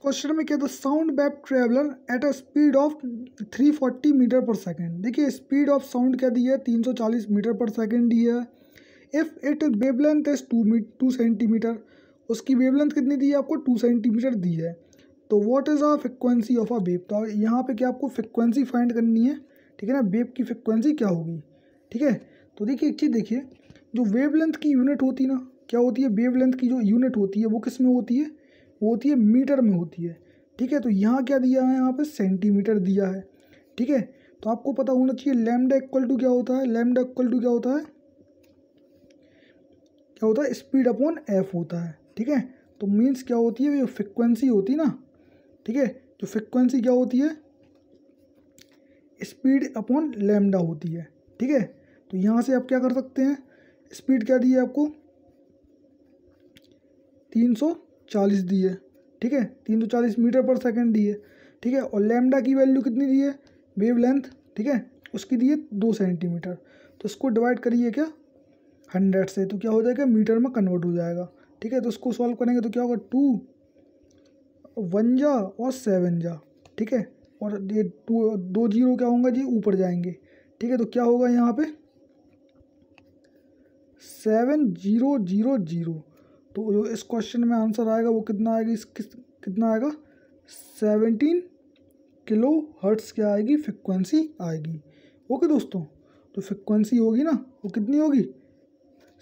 question में क्या था sound wave travels at a speed of three forty metre per second देखिए speed of sound क्या दी है तीन सौ चालीस मीटर पर सेकेंड दी है if it wavelength is two me two centimetre उसकी वेवलेंथ कितनी दी है आपको टू सेंटीमीटर दी है तो what is a frequency of a wave तो यहाँ पे क्या आपको फ्रिक्वेंसी फाइंड करनी है ठीक है ना वेब की फ्रिक्वेंसी क्या होगी ठीक है तो देखिए एक चीज़ देखिए जो वेवलेंथ की यूनिट होती है ना क्या होती है वेवलेंथ की जो यूनिट होती है वो किस में होती है वो होती है मीटर में होती है ठीक है तो यहाँ क्या दिया है यहाँ पे सेंटीमीटर दिया है ठीक है तो आपको पता होना चाहिए लेमडा इक्वल टू क्या होता है लेमडा इक्वल टू क्या होता है क्या होता है स्पीड अपॉन एफ होता है ठीक है तो मीन्स क्या होती है जो फ्रिक्वेंसी होती है ना ठीक है तो फ्रिक्वेंसी क्या होती है स्पीड अपॉन लेमडा होती है ठीक है तो यहाँ से आप क्या कर सकते हैं स्पीड क्या दी है आपको तीन सौ चालीस दी है ठीक है तीन सौ चालीस मीटर पर सेकेंड दी है ठीक है और लैमडा की वैल्यू कितनी दी है वेव लेंथ ठीक है उसकी दी है दो सेंटीमीटर तो इसको डिवाइड करिए क्या हंड्रेड से तो क्या हो जाएगा मीटर में कन्वर्ट हो जाएगा ठीक है तो उसको सॉल्व करेंगे तो क्या होगा टू वन जा और सेवन जा ठीक है और ये टू दो जीरो क्या होंगे जी ऊपर जाएंगे ठीक है तो क्या होगा यहाँ पे सेवन जीरो जीरो जीरो तो जो इस क्वेश्चन में आंसर आएगा वो कितना आएगा इस किस कितना आएगा सेवनटीन किलो हर्ट्स क्या आएगी फ्रिक्वेंसी आएगी ओके दोस्तों तो फ्रिक्वेंसी होगी ना वो कितनी होगी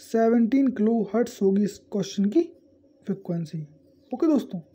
सेवनटीन किलो हर्ट्स होगी इस क्वेश्चन की फ्रिक्वेंसी ओके दोस्तों